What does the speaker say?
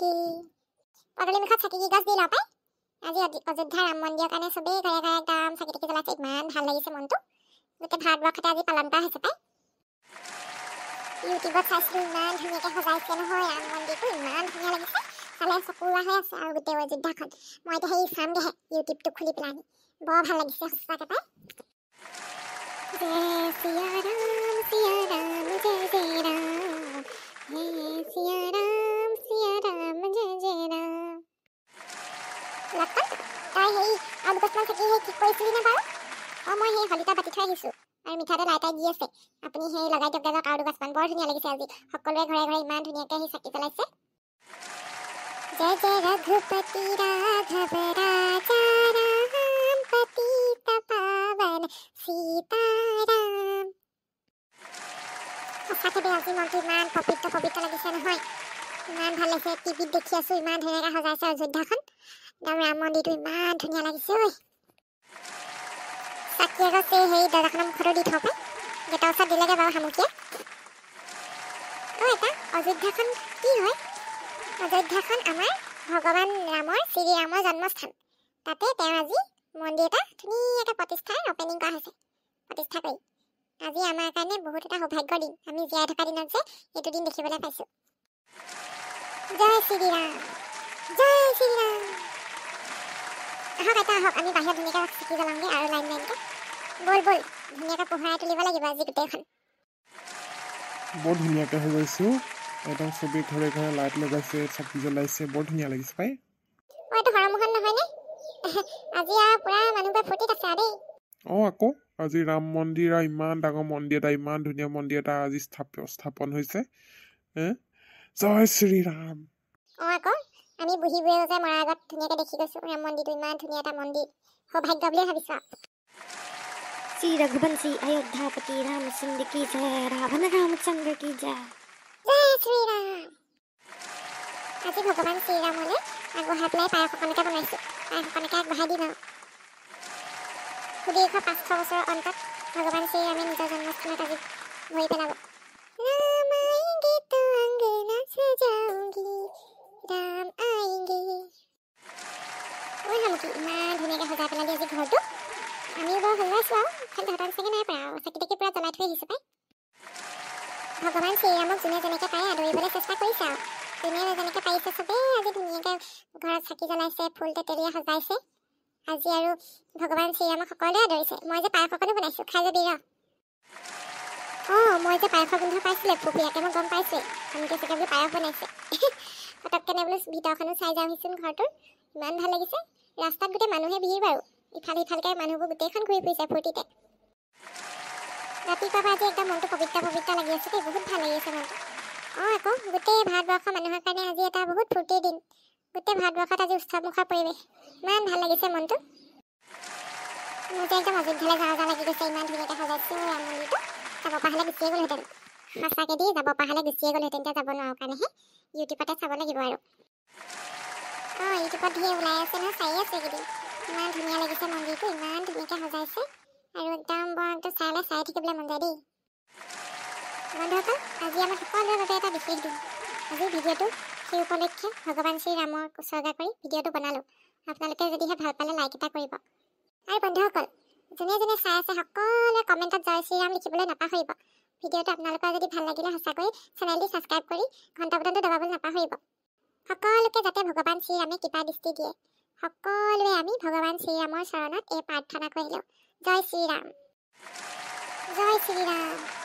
কি পদূলিমুখ চাকি গছ দি লওঁ পাই আজি অযোধ্যা ৰাম মন্দিৰৰ কাৰণে চবেই ঘৰে ঘৰে একদম চাকি টিকি জ্বলাইছে ইমান ভাল লাগিছে মনটো গোটেই ভাৰতবৰ্ষতে আজি পালন কৰা হৈছে পাই ইউটিউবত চাইছিলো ইমান ধুনীয়াকে সজাইছে নহয় ৰাম মন্দিৰটো ইমান ধুনীয়া লাগিছে চালে চকুৰুৱা হৈ আছে আৰু গোটেই অযোধ্যাখন মই এতিয়া সেই চামগেহে ইউটিউবটো খুলি পেলাই আনি বৰ ভাল লাগিছে সঁচাকে পাই জয় শ্ৰী লাগতন তাই হেৰি আৰু দুগছমান থাকি সেই ঠিক কৰিছিলি নে বাৰু অঁ মই সেই হলিতা পাতি থৈ আহিছোঁ আৰু মিঠাতে লাইট আই দি আছে আপুনি সেই লগাই দিয়ক যাওক আৰু দুগছমান বৰ ধুনীয়া লাগিছে আজি সকলোৰে ঘৰে ঘৰে ইমান ধুনীয়াকৈ সেই চাকি জ্বলাইছে জয় জয় ৰঘুপতি ৰাধৱ ৰাজাৰাম সীতাৰাম সঁচাকৈ আজি মনটো ইমান পবিত্ৰ পবিত্ৰ লাগিছে নহয় ইমান ভাল লাগিছে টিভিত দেখি আছোঁ ইমান ধুনীয়াকৈ সজাইছে অযোধ্যাখন ৰাম মন্দিৰটো ইমান ধুনীয়া লাগিছে ঐ চাকি আগত এই হেৰি দাদাখনৰ মুখতো দি থওঁ পাই গেটৰ ওচৰত দিলেগৈ বাৰু সামুকীয়ে অ' এটা অযোধ্যাখন কি হয় অযোধ্যাখন আমাৰ ভগৱান ৰামৰ শ্ৰীৰামৰ জন্মস্থান তাতে তেওঁ আজি মন্দিৰ এটা ধুনীয়াকৈ প্ৰতিষ্ঠা অপেনিং কৰা হৈছে প্ৰতিষ্ঠা কৰি আজি আমাৰ কাৰণে বহুত এটা সৌভাগ্য দিন আমি জীয়াই থকা দিনত যে এইটো দিন দেখিবলৈ পাইছোঁ জয় শ্ৰীৰাম জয় শ্ৰীৰাম হওক এটা হওক আমি বাহিৰত ধুনীয়াকৈ থাকি জ্বলাওঁগৈ আৰু লাইন লাইনকৈ বল বল ধুনীয়াকৈ পোহৰাই তুলিব লাগিব আজি গোটেইখন বৰ ধুনীয়াকৈ হৈ গৈছোঁ একদম চবেই ঘৰে ঘৰে লাইট লগাইছে চাকি জ্বলাইছে বৰ ধুনীয়া লাগিছে পাই ইমান ডাঙৰ মন্দিৰ এটা ইমান ধুনীয়া মন্দিৰ এটা স্থাপন হৈছে আমি বুঢ়ী বুঢ়ীয়ে যে মৰাৰ আগত ধুনীয়াকৈ দেখি গৈছোঁ ৰাম মন্দিৰটো ইমান ধুনীয়া এটা মন্দিৰ সৌভাগ্য বুলিয়ে ভাবিছোঁ আৰু শ্ৰী ৰঘুবংশী অযোধ্যাপতি ৰামচন্দ্ৰ কি জয় ৰাৱণ ৰামচন্দ্ৰ কি জয় জয় শ্ৰীৰাম আজি ভগৱান শ্ৰীৰামলৈ আগবঢ়াই পেলাই পায়স সকলোকে বনাইছোঁ পায়স সকলোকে আগবঢ়াই দিম আৰু সুদীৰ্ঘ পাঁচশ বছৰৰ অন্তত ভগৱান শ্ৰীৰামে নিজৰ জন্মস্থানত আজি ভৰি পেলাব ইমান ধুনীয়াকৈ সজাই পেলাই দিয়ে যি ঘৰটো আমিও বাৰু সজাইছোঁ আৰু খালি ধৰা নিচিনাকৈ নাই পৰা আৰু চাকিটাকে পূৰা জ্বলাই থৈ আহিছোঁ পাই ভগৱান শ্ৰীৰামক যোনে যেনেকৈ পাৰে আদৰিবলৈ চেষ্টা কৰিছে আৰু যোনে যেনেকৈ পাৰিছে চবেই আজি ধুনীয়াকৈ ঘৰত চাকি জ্বলাইছে ফুল তেতেলিয়ে সজাইছে আজি আৰু ভগৱান শ্ৰীৰামক সকলোৱে আদৰিছে মই যে পায়স অকণো বনাইছোঁ খাই যাবি ৰ অঁ মই যে পায়সৰ গোন্ধ পাইছিলে পপীয়াকে মই গম পাইছোৱে সেনেকৈ চাগে বোলো পায়স বনাইছে পটককেনে বোলো ভিতৰখনো চাই যাওঁহিচোন ঘৰটোৰ ইমান ভাল লাগিছে ৰাস্তাত গোটেই মানুহে ভিৰ বাৰু ইফালে ইফালকে মানুহবোৰ গোটেইখন ঘূৰি ফুৰিছে ফূৰ্তিতে ৰাতিপুৱাৰ পৰা আজি একদম মনটো পবিত্ৰ পবিত্ৰ লাগি আছে দেই বহুত ভাল লাগি আছে মনটো অঁ আকৌ গোটেই ভাৰতবৰ্ষৰ মানুহৰ কাৰণে আজি এটা বহুত ফূৰ্তিৰ দিন গোটেই ভাৰতবৰ্ষত আজি উৎসৱ মুখা পৰিৱেশ ইমান ভাল লাগিছে মনটো মোৰ যে একদম অযোধ্যালৈ যাওঁ যাওঁ লাগি গৈছে ইমান ধুনীয়াকৈ সজাইছোঁ ৰাম মন্দিৰটো যাব পৰা হ'লে গুচিয়ে গ'লোহেঁতেন সঁচাকৈ দি যাব পৰা হ'লে গুচিয়ে গ'লোহেঁতেন এতিয়া যাব নোৱাৰোঁ কাৰণেহে ইউটিউবতে চাব লাগিব আৰু ৰাতিপুৱা ঢেৰ ওলাই আছে নহয় চাই আছে এইকেইদিন ইমান ধুনীয়া লাগিছে মন্দিৰটো ইমান ধুনীয়াকৈ সজাইছে আৰু একদম বৰটো চাইলৈ চাই থাকিবলৈ মন যায় দেই বন্ধুসকল আজি আমাৰ সকলোৰে বাবে এটা বিশেষ দিন আজি ভিডিঅ'টো সেই উপলক্ষে ভগৱান শ্ৰীৰামক উচৰ্গা কৰি ভিডিঅ'টো বনালোঁ আপোনালোকে যদিহে ভাল পালে লাইক এটা কৰিব আৰু বন্ধুসকল যোনে যোনে চাই আছে সকলোৱে কমেণ্টত জয় শ্ৰীৰাম লিখিবলৈ নাপাহৰিব ভিডিঅ'টো আপোনালোকৰ যদি ভাল লাগিলে সঁচাকৈ চেনেলটো ছাবস্ক্ৰাইব কৰি ঘণ্টা বটনটো দবাবলৈ নাপাহৰিব সকলোকে যাতে ভগৱান শ্ৰীৰামে কৃপা দৃষ্টি দিয়ে সকলোৱে আমি ভগৱান শ্ৰীৰামৰ চৰণত এই প্ৰাৰ্থনা কৰিলোঁ জয় শ্ৰীৰাম জয় শ্ৰীৰাম